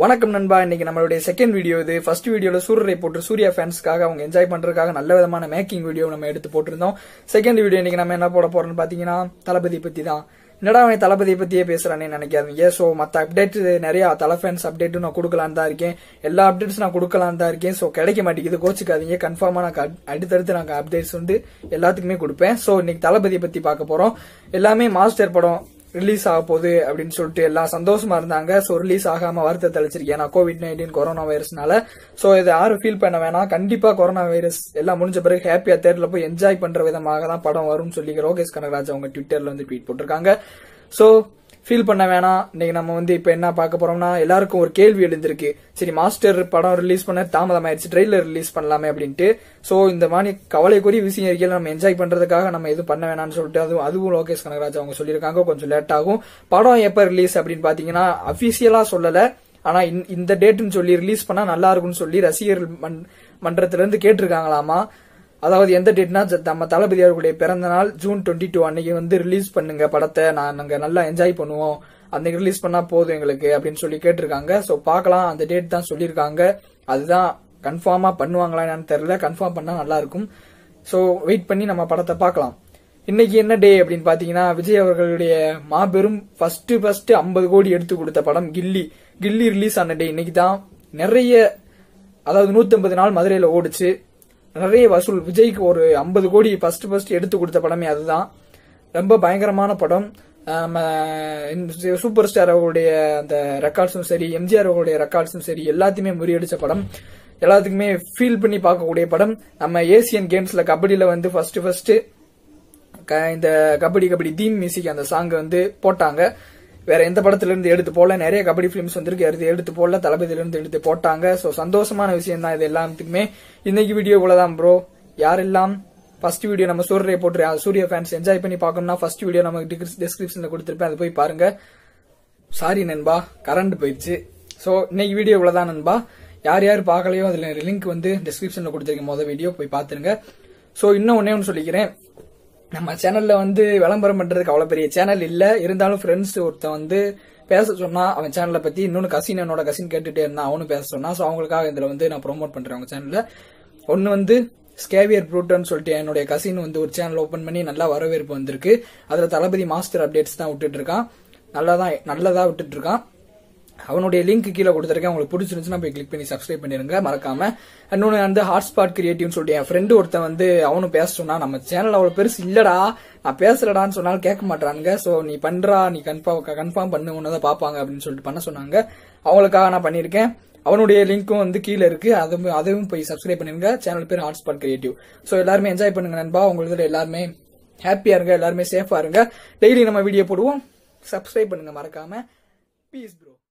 வணக்கம் நண்பா இன்னைக்கு நம்மளுடைய செகண்ட் வீடியோ இது ஃபர்ஸ்ட் வீடியோல சூரியரை போட்டு சூர்யா ஃபேன்ஸ்க்காக அவங்க என்ஜாய் பண்றதுக்காக நல்ல விதமான மேக்கிங் வீடியோ நம்ம எடுத்து போட்டிருந்தோம் செகண்ட் வீடியோ இன்னைக்கு நம்ம என்ன போட போறோம்னு பாத்தீங்கன்னா தளபதி பத்தி தான் என்னடா அவன் தளபதியை பத்தியே பேசுறானே நினைக்காதீங்க ஸோ மற்ற அப்டேட் நிறைய தலை ஃபேன்ஸ் அப்டேட்டும் நான் கொடுக்கலான் தான் இருக்கேன் எல்லா அப்டேட்ஸ் நான் கொடுக்கலான் தான் இருக்கேன் ஸோ கிடைக்க மாட்டேங்குது கோச்சிக்காதீங்க கன்ஃபார்மா நான் அடுத்தடுத்து நாங்க அப்டேட்ஸ் வந்து எல்லாத்துக்குமே கொடுப்பேன் ஸோ இன்னைக்கு தளபதியை பத்தி பார்க்க போறோம் எல்லாமே மாஸ்டர் படம் ரிலீஸ் ஆக போகுது அப்படின்னு சொல்லிட்டு எல்லாம் சந்தோஷமா இருந்தாங்க ஸோ ரிலீஸ் ஆகாம வருத்தத்தை தெளிச்சிருக்கேன் நான் கோவிட் நைன்டீன் கொரோனா வைரஸ்னால ஸோ இதை யாரும் ஃபீல் பண்ண வேணாம் கண்டிப்பா கொரோனா வைரஸ் எல்லாம் முடிஞ்ச பிறகு ஹாப்பியா தேர்ட்ல போய் என்ஜாய் பண்ற விதமாக தான் படம் வரும்னு சொல்லி ரோகேஷ் கனகராஜ் அவங்க ட்விட்டர்ல வந்து ட்வீட் போட்டிருக்காங்க ஸோ ஃபீல் பண்ண வேணாம் இன்னைக்கு நம்ம வந்து இப்போ என்ன பார்க்க போறோம்னா எல்லாருக்கும் ஒரு கேள்வி எழுந்திருக்கு சரி மாஸ்டர் படம் ரிலீஸ் பண்ண தாமதம் ஆயிடுச்சு ரிலீஸ் பண்ணலாமே அப்படின்ட்டு ஸோ இந்த மாதிரி கவலைக்குரிய விஷயம் இருக்கையில் நம்ம என்ஜாய் பண்றதுக்காக நம்ம எதுவும் பண்ண வேணாம்னு சொல்லிட்டு அதுவும் அதுவும் லோகேஷ் கனகராஜ் அவங்க சொல்லியிருக்காங்க கொஞ்சம் லேட் ஆகும் படம் எப்போ ரிலீஸ் அப்படின்னு பாத்தீங்கன்னா அபிஷியலா சொல்லலை ஆனா இந்த டேட்டுன்னு சொல்லி ரிலீஸ் பண்ணா நல்லா இருக்கும்னு சொல்லி ரசிகர்கள் மன்றத்திலிருந்து கேட்டிருக்காங்களாமா அதாவது எந்த டேட்னா நம்ம தளபதி அவர்களுடைய பிறந்த நாள் ஜூன் டுவெண்ட்டி டூ அன்னைக்கு வந்து ரிலீஸ் பண்ணுங்க படத்தை நான் நாங்க நல்லா என்ஜாய் பண்ணுவோம் அன்னைக்கு ரிலீஸ் பண்ணா போதும் எங்களுக்கு அப்படின்னு சொல்லி கேட்டிருக்காங்க ஸோ பார்க்கலாம் அந்த டேட் தான் சொல்லியிருக்காங்க அதுதான் கன்ஃபார்மா பண்ணுவாங்களா என்னன்னு தெரியல கன்ஃபார்ம் பண்ணா நல்லா இருக்கும் ஸோ வெயிட் பண்ணி நம்ம படத்தை பார்க்கலாம் இன்னைக்கு என்ன டே அப்படின்னு பாத்தீங்கன்னா விஜய் அவர்களுடைய மாபெரும் ஃபர்ஸ்ட் ஃபர்ஸ்ட் ஐம்பது கோடி எடுத்து கொடுத்த படம் கில்லி கில்லி ரிலீஸ் ஆன டே இன்னைக்கு தான் நிறைய அதாவது நூத்தி நாள் மதுரையில ஓடுச்சு நிறைய வசூல் விஜய்க்கு ஒரு ஐம்பது கோடி ஃபர்ஸ்ட் ஃபர்ஸ்ட் எடுத்து கொடுத்த படமே அதுதான் ரொம்ப பயங்கரமான படம் சூப்பர் ஸ்டார் அவர்களுடைய அந்த ரெக்கார்ட்ஸும் சரி எம்ஜிஆர் அவர்களுடைய ரெக்கார்ட்ஸும் சரி எல்லாத்தையுமே முறியடிச்ச படம் எல்லாத்துக்குமே ஃபீல் பண்ணி பார்க்கக்கூடிய படம் நம்ம ஏசியன் கேம்ஸ்ல கபடியில வந்து ஃபர்ஸ்ட் ஃபர்ஸ்ட் இந்த கபடி கபடி தீம் மியூசிக் அந்த சாங் வந்து போட்டாங்க வேற எந்த படத்துல இருந்து எடுத்து போல நிறைய கபடி பிலிம்ஸ் வந்திருக்கு எடுத்து எடுத்து போல தளபதியில இருந்து எடுத்து போட்டாங்க சோ சந்தோஷமான விஷயம் தான் இது எல்லாத்துக்குமே இன்னைக்கு வீடியோ இவ்வளவுதான் ப்ரோ யாரெல்லாம் ஃபர்ஸ்ட் வீடியோ நம்ம சூரிய போட்டு சூரிய ஃபேன்ஸ் என்ஜாய் பண்ணி பார்க்கணும்னா ஃபர்ஸ்ட் வீடியோ நம்ம டிஸ்கிரிப்ஷன்ல கொடுத்துருப்பேன் அது போய் பாருங்க சாரி நண்பா கரண்ட் போயிடுச்சு ஸோ இன்னைக்கு வீடியோ இவ்வளவுதான் நண்பா யார் யார் பார்க்கலையோ அதுல லிங்க் வந்து டிஸ்கிரிப்ஷன்ல கொடுத்துருக்கேன் மொதல் வீடியோ போய் பாத்துருங்க ஸோ இன்னும் ஒன்னே ஒன்று சொல்லிக்கிறேன் நம்ம சேனல்ல வந்து விளம்பரம் பண்றதுக்கு அவ்வளவு பெரிய சேனல் இல்ல இருந்தாலும் ஃப்ரெண்ட்ஸ் ஒருத்தன் வந்து பேச சொன்னா அவன் சேனலை பத்தி இன்னொன்னு கசின் என்னோட கசின் கேட்டுட்டே இருந்தான் அவனும் பேச சொன்னா ஸோ அவங்களுக்காக இதுல வந்து நான் ப்ரொமோட் பண்றேன் அவங்க சேனல்ல ஒன்னு வந்து ஸ்கேவியர் ப்ரூட்டன் சொல்லிட்டு என்னுடைய கசின் வந்து ஒரு சேனல் ஓபன் பண்ணி நல்லா வரவேற்பு வந்திருக்கு அதுல தளபதி மாஸ்டர் அப்டேட்ஸ் தான் விட்டுட்டு இருக்கான் நல்லதான் நல்லதா விட்டுட்டு இருக்கான் அவனுடைய லிங்க் கீழே கொடுத்துருக்கேன் உங்களுக்கு பிடிச்சிருந்துச்சுன்னா போய் கிளிக் பண்ணி சப்ஸ்கிரைப் பண்ணிருங்க மறக்காம இன்னொன்று வந்து ஹாட்ஸ்பாட் கிரியேட்டிவ்னு சொல்லிட்டு என் ஃப்ரெண்டு ஒருத்தன் வந்து அவனும் பேச நம்ம சேனல் அவ்வளோ பெருசு இல்லடா நான் பேசுறடான்னு சொன்னால் கேட்க மாட்டானுங்க ஸோ நீ பண்றா நீ கன்ஃபார்ம் கன்ஃபார்ம் பண்ணு ஒன்று தான் பார்ப்பாங்க அப்படின்னு சொல்லிட்டு பண்ண சொன்னாங்க அவங்களுக்காக நான் பண்ணியிருக்கேன் அவனுடைய லிங்க்கும் வந்து கீழே இருக்கு அதுவும் அதுவும் போய் சப்ஸ்கிரைப் பண்ணிருங்க சேனல் பேர் ஹாட்ஸ்பாட் கிரியேட்டிவ் ஸோ எல்லாருமே என்ஜாய் பண்ணுங்க நண்பா உங்களுக்கு எல்லாருமே ஹாப்பியா இருங்க எல்லாருமே சேஃபா இருங்க டெய்லி நம்ம வீடியோ போடுவோம் சப்ஸ்கிரைப் பண்ணுங்க மறக்காம பீஸ் ப்ரோ